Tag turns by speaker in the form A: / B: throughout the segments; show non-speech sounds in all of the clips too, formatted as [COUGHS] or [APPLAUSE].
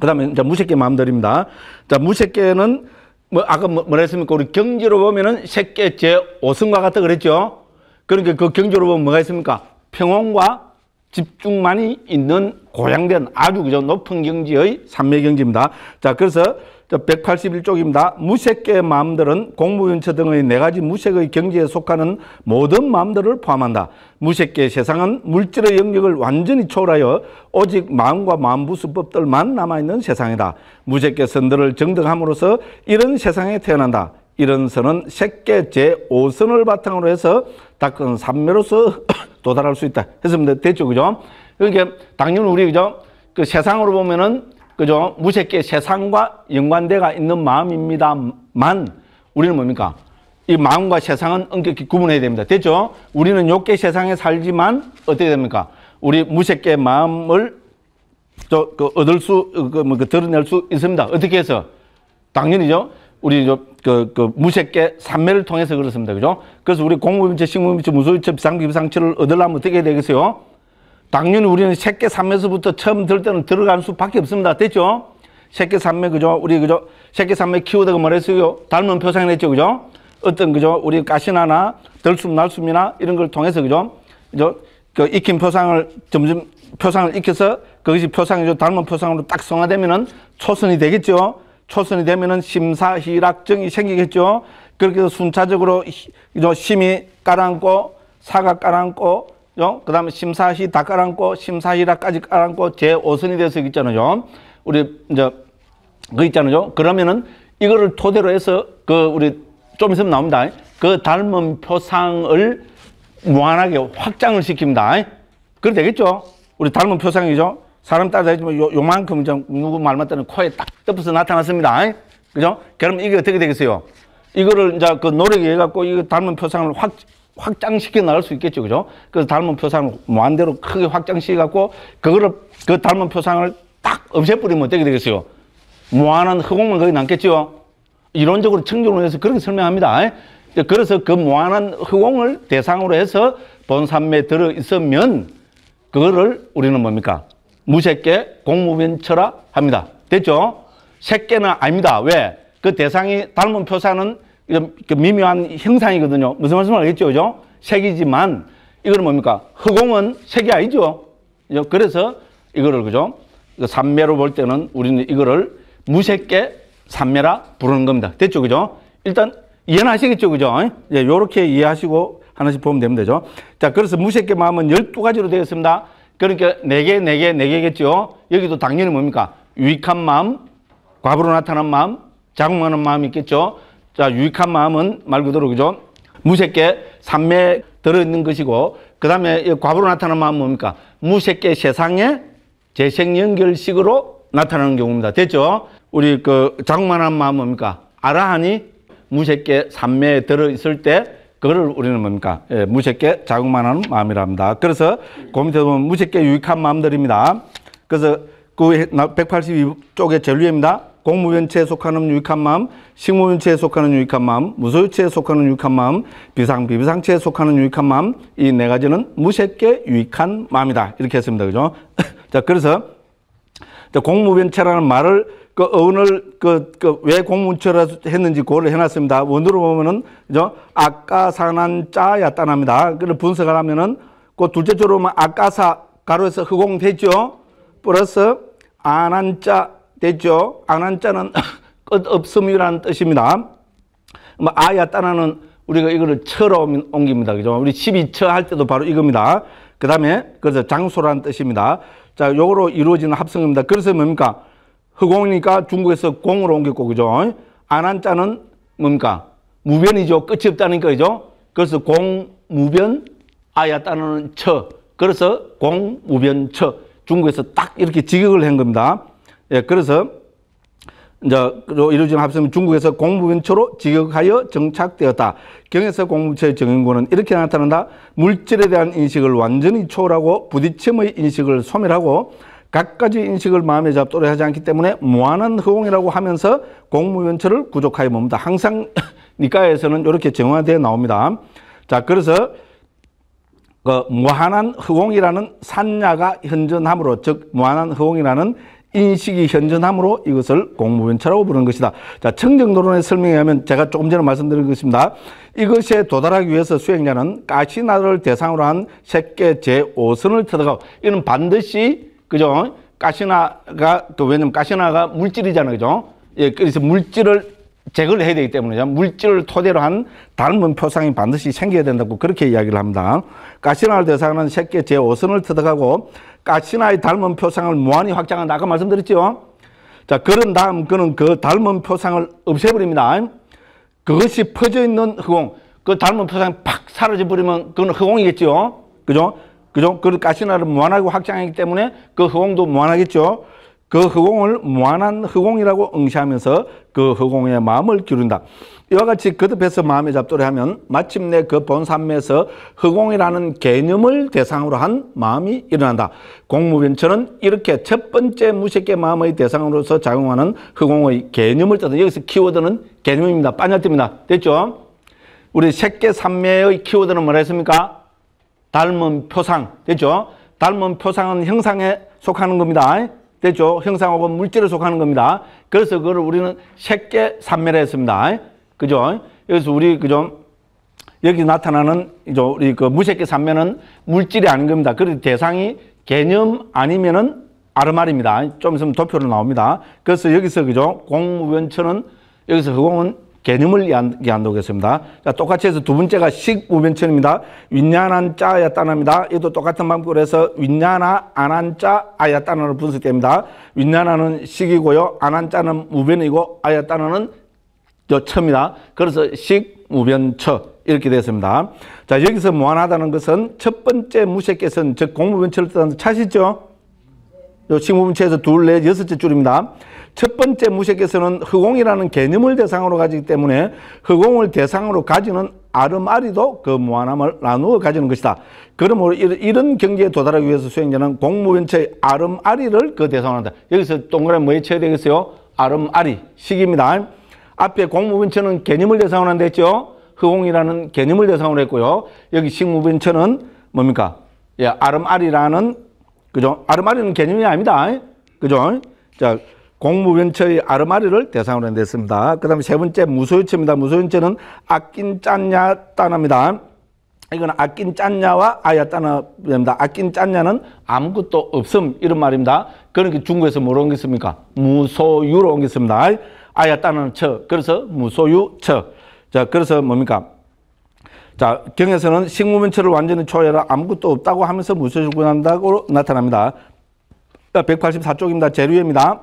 A: 그 다음에 이제 무색계 마음들입니다 자, 무색계는 뭐 아까 뭐, 뭐라 했습니까? 우리 경지로 보면은 색계 제오승과 같다 그랬죠? 그러니까 그 경지로 보면 뭐가 있습니까? 평온과 집중만이 있는 고향된 아주 그저 높은 경지의 삼매 경지입니다. 자, 그래서 181쪽입니다. 무색계 마음들은 공무윤처 등의 네 가지 무색의 경지에 속하는 모든 마음들을 포함한다. 무색계 세상은 물질의 영역을 완전히 초월하여 오직 마음과 마음부수법들만 남아있는 세상이다. 무색계 선들을 정등함으로써 이런 세상에 태어난다. 이런 선은 색계 제5선을 바탕으로 해서 닦은 삼매로서 [COUGHS] 도달할 수 있다. 했습니다. 됐죠? 그죠? 그러니까 당연히 우리 그죠? 그 세상으로 보면은 그죠? 무색계 세상과 연관대가 있는 마음입니다만 우리는 뭡니까? 이 마음과 세상은 엄격히 구분해야 됩니다. 됐죠? 우리는 욕계 세상에 살지만 어떻게 됩니까? 우리 무색계 마음을 저, 그, 얻을 수, 그, 뭐, 그, 드러낼 수 있습니다. 어떻게 해서? 당연히죠. 우리, 저, 그, 그, 무색계 삼매를 통해서 그렇습니다. 그죠? 그래서 우리 공무비체, 식무비체, 무소비체, 비상비상체를 얻으려면 어떻게 해야 되겠어요? 당연히 우리는 새끼 산맥에서부터 처음 들 때는 들어가는 수밖에 없습니다. 됐죠? 새끼 산맥 그죠? 우리 그죠? 새끼 산맥 키우다가 뭐랬어요? 닮은 표상했죠, 그죠? 어떤 그죠? 우리 가시나나 들숨 날숨이나 이런 걸 통해서 그죠? 그죠? 그 익힌 표상을 점점 표상을 익혀서 그것이 표상이죠. 닮은 표상으로 딱 성화되면은 초선이 되겠죠. 초선이 되면은 심사희락증이 생기겠죠. 그렇게 해서 순차적으로 심이 깔아앉고 사가 깔아앉고 어? 그 다음에 심사시 다 깔아앉고 심사시라까지 깔아앉고 제5선이 돼서 있잖아요. 우리 이제 그 있잖아요. 그러면은 이거를 토대로 해서 그 우리 좀 있으면 나옵니다. 그 닮은 표상을 무한하게 확장을 시킵니다. 그래 되겠죠? 우리 닮은 표상이죠. 사람 따라 다니지만 요, 요만큼 좀 누구 말 맞다는 코에 딱 덮어서 나타났습니다. 그죠? 그럼 이게 어떻게 되겠어요? 이거를 이제 그 노력해 갖고 이거 닮은 표상을 확 확장시켜 나갈 수 있겠죠. 그죠? 그래서 닮은 표상을 무한대로 크게 확장시켜 갖고 그거를 그 닮은 표상을 딱 없애버리면 어떻게 되겠어요? 무한한 허공만 거기 남겠죠. 이론적으로 청중주론해서 그렇게 설명합니다. 그래서 그 무한한 허공을 대상으로 해서 본산매에 들어 있으면 그거를 우리는 뭡니까? 무색계 공무변처라 합니다. 됐죠? 색계는 아닙니다. 왜? 그 대상이 닮은 표상은 이런 그 미묘한 형상이거든요. 무슨 말씀을 알겠죠 그죠? 색이지만 이거는 뭡니까? 허공은 색이 아니죠. 그래서 이거를 그죠? 그 삼매로 볼 때는 우리는 이거를 무색계 삼매라 부르는 겁니다. 됐죠? 그죠? 일단 이해는 하시겠죠? 그죠? 이제 예, 요렇게 이해하시고 하나씩 보면 되면 되죠. 자, 그래서 무색계 마음은 열두 가지로 되어 있습니다. 그러니까 네개네개네개겠죠 여기도 당연히 뭡니까? 유익한 마음, 과부로 나타난 마음, 자궁하는 마음이 있겠죠. 자, 유익한 마음은 말 그대로 그죠? 무색계 삼매 들어있는 것이고 그 다음에 과부로 나타나는 마음은 뭡니까? 무색계 세상에 재생연결식으로 나타나는 경우입니다. 됐죠? 우리 그 장만한 마음은 뭡니까? 아라하니 무색계 삼매에 들어있을 때 그거를 우리는 뭡니까? 예, 무색계 자국만한 마음이랍니다. 그래서 고민해 보면 무색계 유익한 마음들입니다. 그래서 그 182쪽의 전류입니다. 공무연체에 속하는 유익한 마음, 식무연체에 속하는 유익한 마음, 무소유체에 속하는 유익한 마음, 비상비비상체에 속하는 유익한 마음 이 네 가지는 무색계 유익한 마음이다 이렇게 했습니다 그죠? [LAUGHS] 자 그래서 공무변체라는 말을 그 어원을 그왜 그 공문체라 했는지 그를 해놨습니다. 원으로 보면은 그죠? 아까사난 짜야 따납니다. 그걸 분석을 하면은 그 둘째 줄로 보면 아까사 가로에서 흑공 되죠. 플러스 안한 짜 됐죠? 안한 자는 [LAUGHS] 끝 없음이라는 뜻입니다. 뭐 아야 따라는 우리가 이거를 처로 옮깁니다. 그죠? 우리 12처 할 때도 바로 이겁니다. 그 다음에 그래서 장소라는 뜻입니다. 자, 요거로 이루어지는 합성입니다. 그래서 뭡니까? 허공이니까 중국에서 공으로 옮겼고, 그죠? 안한 자는 뭡니까? 무변이죠. 끝이 없다는 거죠. 그래서 공, 무변, 아야 따르는 처. 그래서 공, 무변, 처. 중국에서 딱 이렇게 직역을 한 겁니다. 예, 그래서 이제 이루어진 합성은 중국에서 공무원초로지역하여 정착되었다. 경에서 공무처의 정인구는 이렇게 나타난다. 물질에 대한 인식을 완전히 초월하고 부딪힘의 인식을 소멸하고 각가지 인식을 마음에 잡도록 하지 않기 때문에 무한한 허공이라고 하면서 공무원처를 구족하여 멉니다. 항상 [LAUGHS] 니까에서는 이렇게 정화되어 나옵니다. 자, 그래서 그 무한한 허공이라는 산야가 현존함으로 즉 무한한 허공이라는 인식이 현존함으로 이것을 공무변차라고 부르는 것이다. 자, 청정도론의 설명에 하면 제가 조금 전에 말씀드린 것입니다. 이것에 도달하기 위해서 수행자는 까시나를 대상으로 한 색계 제5선을 터득하고 이는 반드시 그죠? 까시나가또 왜냐면 까시나가 물질이잖아요. 그죠? 예, 그래서 물질을 제거를 해야 되기 때문에 물질을 토대로 한 닮은 표상이 반드시 생겨야 된다고 그렇게 이야기를 합니다. 까시나를 대상하는 새끼 제5선을 터득하고 까시나의 닮은 표상을 무한히 확장한다. 아까 말씀드렸죠? 자, 그런 다음 그는 그 닮은 표상을 없애버립니다. 그것이 퍼져 있는 흑공, 그 닮은 표상이 팍 사라져버리면 그건 흑공이겠죠? 그죠? 그죠? 그 까시나를 무한하게 확장하기 때문에 그 흑공도 무한하겠죠? 그 허공을 무한한 허공이라고 응시하면서 그허공의 마음을 기른다 이와 같이 거듭해서 마음에 잡도록 하면 마침내 그 본산매에서 허공이라는 개념을 대상으로 한 마음이 일어난다. 공무변처는 이렇게 첫 번째 무색계 마음의 대상으로서 작용하는 허공의 개념을 뜻하는 여기서 키워드는 개념입니다. 빠녀뜸입니다. 됐죠? 우리 색계 산매의 키워드는 뭐라 했습니까? 닮은 표상. 됐죠? 닮은 표상은 형상에 속하는 겁니다. 됐죠? 형상하고 물질을 속하는 겁니다. 그래서 그걸 우리는 색계 산멸 했습니다. 그죠? 여기서 우리 그죠? 여기 나타나는 이죠 우리 그 무색계 산매은 물질이 아닌 겁니다. 그래서 대상이 개념 아니면은 아르말입니다. 좀 있으면 도표로 나옵니다. 그래서 여기서 그죠? 공무변천은 여기서 허공은 개념을 이해한다고했습니다 자, 똑같이 해서 두 번째가 식우변천입니다. 윈냐한 짜야 따나입니다. 이도 똑같은 방법으로 해서 윈냐나 안한 짜 아야 따나로 분석됩니다. 윈냐나는 식이고요. 안한 짜는 우변이고 아야 따나는 처입니다 그래서 식우변처 이렇게 되었습니다. 자, 여기서 무한하다는 것은 첫 번째 무색개선, 즉 공무변처를 뜻하는 차시죠. 요 식물분체에서 둘, 넷, 여섯째 줄입니다. 첫 번째 무색에서는 흑공이라는 개념을 대상으로 가지기 때문에 흑공을 대상으로 가지는 아름아리도 그 무한함을 나누어 가지는 것이다. 그러므로 이런 경지에 도달하기 위해서 수행자는 공무변체의 아름아리를 그 대상으로 한다. 여기서 동그라미 뭐에 쳐야 되겠어요? 아름아리, 식입니다. 앞에 공무변체는 개념을 대상으로 한다 했죠? 흑공이라는 개념을 대상으로 했고요. 여기 식무변체는 뭡니까? 예, 아름아리라는 그죠? 아르마리는 개념이 아닙니다. 그죠? 자, 공무변처의 아르마리를 대상으로 냈습니다. 그 다음에 세 번째 무소유체입니다. 무소유체는 아낀 짠냐 따나입니다. 이건 아낀 짠냐와 아야 따나입니다. 아낀 짠냐는 아무것도 없음 이런 말입니다. 그러니까 중국에서 뭐로 옮겼습니까? 무소유로 옮겼습니다. 아야 따나는 처. 그래서 무소유처. 자, 그래서 뭡니까? 자, 경에서는 식물면처를 완전히 초회라 아무것도 없다고 하면서 무소유구한다고 나타납니다. 184쪽입니다. 재료입니다.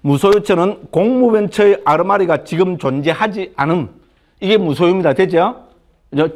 A: 무소유처는공무변처의 아르마리가 지금 존재하지 않음. 이게 무소유입니다. 되죠?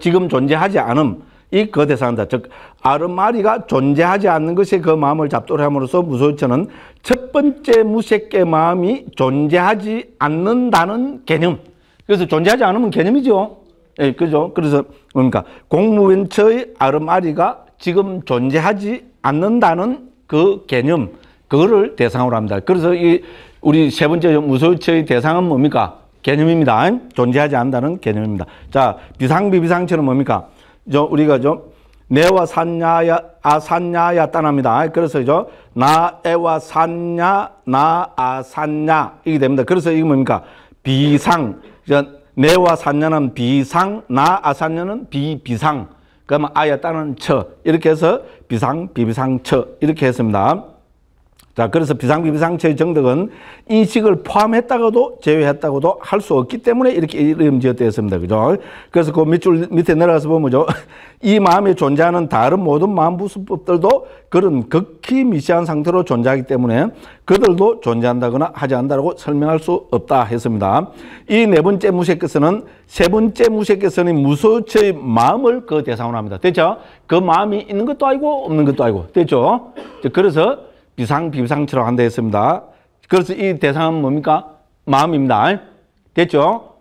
A: 지금 존재하지 않음. 이거대상한다 즉, 아르마리가 존재하지 않는 것이 그 마음을 잡도록 함으로써 무소유처는첫 번째 무색계 마음이 존재하지 않는다는 개념. 그래서 존재하지 않으면 개념이죠. 예, 그죠? 그래서 뭡니까? 공무원처의 아르마리가 지금 존재하지 않는다는 그 개념, 그거를 대상으로 합니다. 그래서 이 우리 세 번째 무소유처의 대상은 뭡니까? 개념입니다. 존재하지 않는다는 개념입니다. 자, 비상비비상처는 뭡니까? 저 우리가 좀 내와 산냐야 아산야야 따납니다. 그래서 저 나에와 산냐나아산냐 이게 됩니다. 그래서 이게 뭡니까? 비상 저 내와 산녀는 비상, 나 아산녀는 비비상. 그러면 아야 따는 처. 이렇게 해서 비상, 비비상, 처. 이렇게 했습니다. 자, 그래서 비상비상체의 정덕은 인식을 포함했다고도 제외했다고도 할 수 없기 때문에 이렇게 이름 지었대였습니다. 그죠? 그래서 그 밑줄 밑에 내려가서 보면 죠이 [LAUGHS] 마음에 존재하는 다른 모든 마음 부수법들도 그런 극히 미세한 상태로 존재하기 때문에 그들도 존재한다거나 하지 않는다고 설명할 수 없다 했습니다. 이 네 번째 무색께서는 세 번째 무색께서는 무소체의 마음을 그 대상으로 합니다. 됐죠? 그 마음이 있는 것도 아니고 없는 것도 아니고. 됐죠? 그래서 비상 비상처럼 한다 했습니다. 그래서 이 대상은 뭡니까? 마음입니다. 됐죠?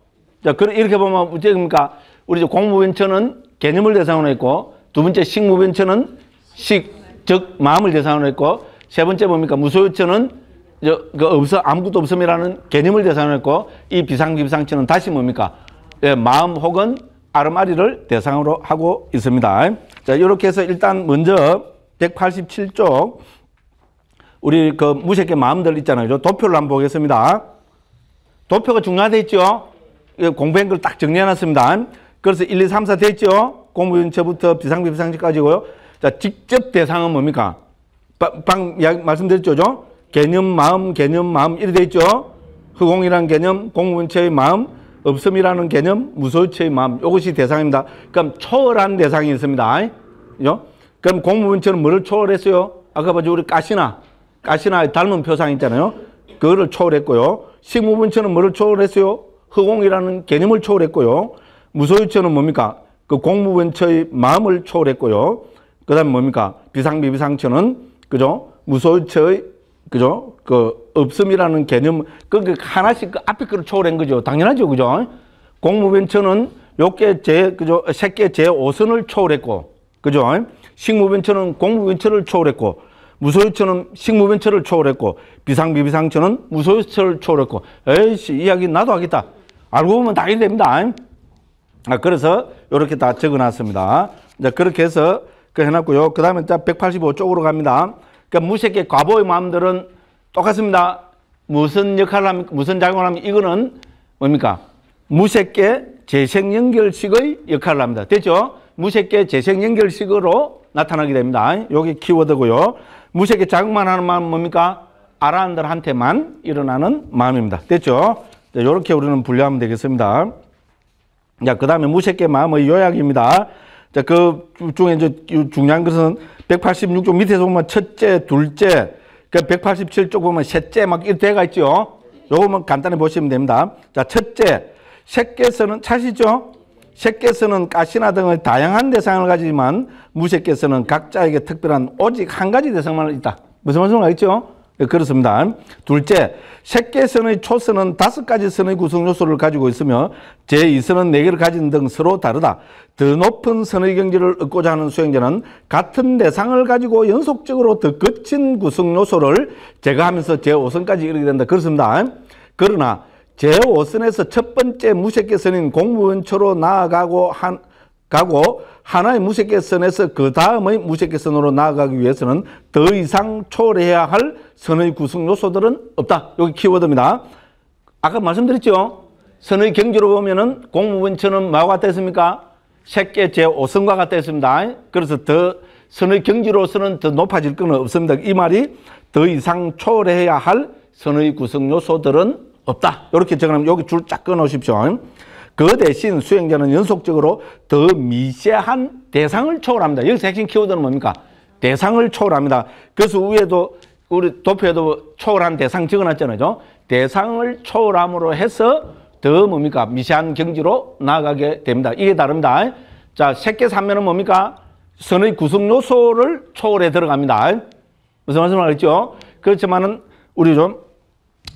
A: 자, 그럼 이렇게 보면 어떻게 니까 우리 공무변천은 개념을 대상으로 했고 두 번째 식무변천은 식, 즉 마음을 대상으로 했고 세 번째 뭡니까? 무소유천은 그 없어 아무것도 없음이라는 개념을 대상으로 했고 이비상비상천는 다시 뭡니까? 예, 마음 혹은 아르마리를 대상으로 하고 있습니다. 자, 이렇게 해서 일단 먼저 187쪽 우리 그 무색계 마음들 있잖아요. 도표를 한번 보겠습니다. 도표가 중간에 있죠. 예, 공부한 걸 딱 정리해놨습니다. 그래서 1, 2, 3, 4 됐죠. 공부윤체부터 비상비상지까지고요. 자, 직접 대상은 뭡니까? 방, 방 말씀드렸죠. 개념, 마음, 개념, 마음 이래돼 있죠. 허공이라는 개념, 공문체의 마음, 없음이라는 개념, 무소유체의 마음 이것이 대상입니다. 그럼 초월한 대상이 있습니다. 그죠? 예? 그럼 공문체는 뭐를 초월했어요? 아까 봐죠 우리 가시나 가시나 닮은 표상 있잖아요. 그거를 초월했고요. 식무분처는 뭐를 초월했어요? 허공이라는 개념을 초월했고요. 무소유처는 뭡니까? 그 공무분처의 마음을 초월했고요. 그 다음에 뭡니까? 비상비비상처는, 그죠? 무소유처의, 그죠? 그 없음이라는 개념, 그, 그 하나씩 그 앞에 거를 초월한 거죠. 당연하죠. 그죠? 공무변처는 요게 제, 그죠? 새끼 제 5선을 초월했고, 그죠? 식무변처는 공무변처를 초월했고, 무소유처는 식무변처를 초월했고 비상비비상처는 무소유처를 초월했고 에이씨 이야기 나도 하겠다. 알고 보면 다 됩니다. 아, 그래서 이렇게 다 적어놨습니다. 이제 그렇게 해서 그 해놨고요. 그 다음에 185쪽으로 갑니다. 그러니까 무색계 과보의 마음들은 똑같습니다. 무슨 역할을 하면 무슨 작용을 하면 이거는 뭡니까? 무색계 재생연결식의 역할을 합니다. 됐죠? 무색계 재생연결식으로 나타나게 됩니다. 여기 키워드고요. 무색에 자극만 하는 마음 은 뭡니까? 아라들한테만 일어나는 마음입니다. 됐죠? 이렇게 우리는 분류하면 되겠습니다. 자, 그 다음에 무색계 마음의 요약입니다. 자, 그 중에 이제 중요한 것은 186쪽 밑에서 보면 첫째, 둘째, 그 187쪽 보면 셋째 막 이렇게 돼가 있죠. 요거만 간단히 보시면 됩니다. 자, 첫째, 새끼에서는 차시죠? 셰께서는 가시나 등의 다양한 대상을 가지지만 무셰께서는 각자에게 특별한 오직 한 가지 대상만 있다. 무슨 말씀을 알겠죠? 예, 그렇습니다. 둘째, 셰께 선의 초선은 다섯 가지 선의 구성 요소를 가지고 있으며 제2선은 네 개를 가진 등 서로 다르다. 더 높은 선의 경지를 얻고자 하는 수행자는 같은 대상을 가지고 연속적으로 더 거친 구성 요소를 제거하면서 제5선까지 이르게 된다. 그렇습니다. 그러나 제5선에서 첫 번째 무색개선인 공무원초로 나아가고 한, 가고 하나의 무색개선에서 그 다음의 무색개선으로 나아가기 위해서는 더 이상 초래해야할 선의 구성 요소들은 없다. 여기 키워드입니다. 아까 말씀드렸죠? 선의 경지로 보면은 공무원처는 마와 같았습니까? 새끼 제5선과 같았습니다. 그래서 더 선의 경지로서는 더 높아질 건 없습니다. 이 말이 더 이상 초래해야할 선의 구성 요소들은 없다. 이렇게 적어놓으면 여기 줄쫙 끊으십시오. 어놓그 대신 수행자는 연속적으로 더 미세한 대상을 초월합니다. 여기서 핵심 키워드는 뭡니까? 대상을 초월합니다. 그래서 위에도 우리 도표에도 초월한 대상 적어놨잖아요. 대상을 초월함으로 해서 더 뭡니까? 미세한 경지로 나아가게 됩니다. 이게 다릅니다. 자, 새끼 삼면은 뭡니까? 선의 구성 요소를 초월해 들어갑니다. 무슨 말씀을 하겠죠? 그렇지만은 우리 좀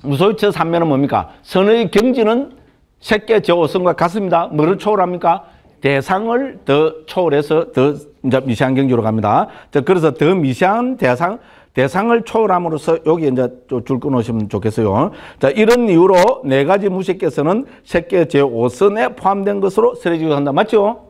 A: 무소유체 삼면은 뭡니까? 선의 경지는 새끼의 저오성과 같습니다. 뭐를 초월합니까? 대상을 더 초월해서 더 이제 미세한 경지로 갑니다. 자, 그래서 더미세한 대상, 대상을 초월함으로써 여기 이제 줄 끊으시면 좋겠어요. 자, 이런 이유로 네 가지 무색께서는 새끼 의 제5선에 포함된 것으로 쓰레지고 한다. 맞죠?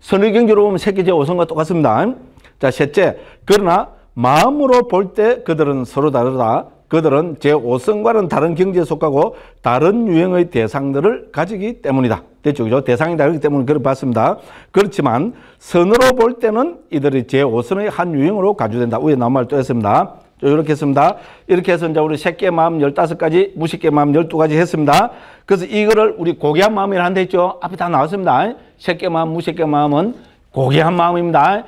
A: 선의 경지로 보면 새끼 제5선과 똑같습니다. 자, 셋째. 그러나 마음으로 볼 때 그들은 서로 다르다. 그들은 제5성과는 다른 경제에 속하고 다른 유형의 대상들을 가지기 때문이다. 대죠이죠 대상이 다르기 때문에 그걸 봤습니다. 그렇지만 선으로 볼 때는 이들이 제5성의 한 유형으로 가주된다. 위에 나온 말또 했습니다. 이렇게 했습니다. 이렇게 해서 이제 우리 새끼의 마음 15가지, 무식의 마음 12가지 했습니다. 그래서 이거를 우리 고귀한 마음이라 한대있죠 앞에 다 나왔습니다. 새끼의 마음, 무식의 마음은 고귀한 마음입니다.